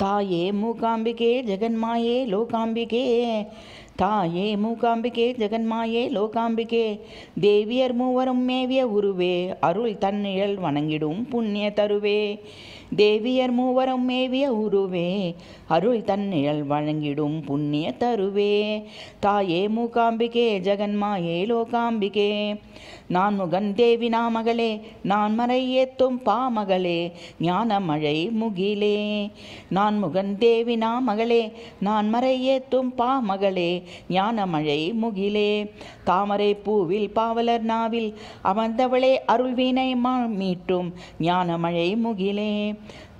ताये मूकाम्बिके जगन्माये लोकाम्बिके தாயே மூகாம்பிகே ஜெகன்மாயே லோகாம்பிகே தேவியர் மூவரும் மேவிய உருவே அருள் தன்னிழல் வணங்கிடும் புண்ணிய தருவே தேவியர் மூவரும் மேவிய உருவே அருள் தன்னிழல் வழங்கிடும் புண்ணிய தருவே தாயே மூகாம்பிகே ஜெகன்மாயே லோகாம்பிகே நான் முகன் தேவி நாமகளே நான் மறை ஏத்தும் பாமகளே ஞான மழை முகிலே நான் முகன் தேவி நாமகளே நான் மறை ஏத்தும் பாமகளே ஞானமழை முகிலே தாமரை பூவில் பாவலர் நாவில் அமர்ந்தவளே அருள்வினை மீட்டும் ஞானமழை முகிலே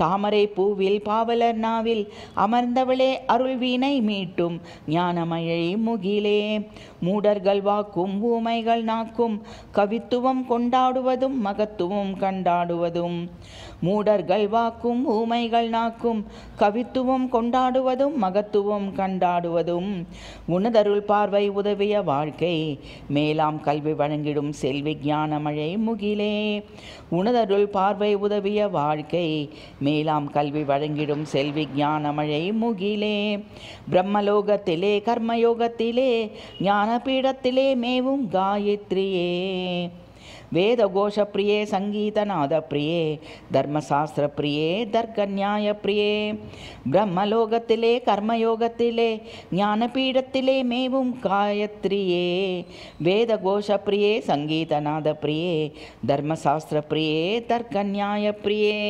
தாமரை பூவில் பாவலர் நாவில் அமர்ந்தவளே அருள்வினை மீட்டும் ஞானமழை முகிலே மூடர்கள் வாக்கும் ஊமைகள் நாக்கும் கவித்துவம் கொண்டாடுவதும் மகத்துவம் கண்டாடுவதும் மூடர்கள் வாக்கும் ஊமைகள் நாக்கும் கவித்துவம் கொண்டாடுவதும் மகத்துவம் கண்டாடுவதும் உனதருள் பார்வை உதவிய வாழ்க்கை மேலாம் கல்வி வழங்கிடும் செல்வி ஞான மழை முகிலே உனதருள் பார்வை உதவிய வாழ்க்கை மேலாம் கல்வி வழங்கிடும் செல்வி ஞான மழை முகிலே பிரம்மலோகத்திலே கர்மயோகத்திலே ஞானபீடத்திலே மேவும் காயத்ரியே வேதகோஷப்பிரியே சங்கீதநாத பிரியே தர்மசாஸ்திர பிரியே தர்க்க நியாய பிரியே பிரம்மலோகத்திலே கர்மயோகத்திலே ஞானபீடத்திலே மேவும் காயத்ரியே வேதகோஷப்பிரியே சங்கீதநாத பிரியே தர்மசாஸ்திர பிரியே தர்க்க நியாய பிரியே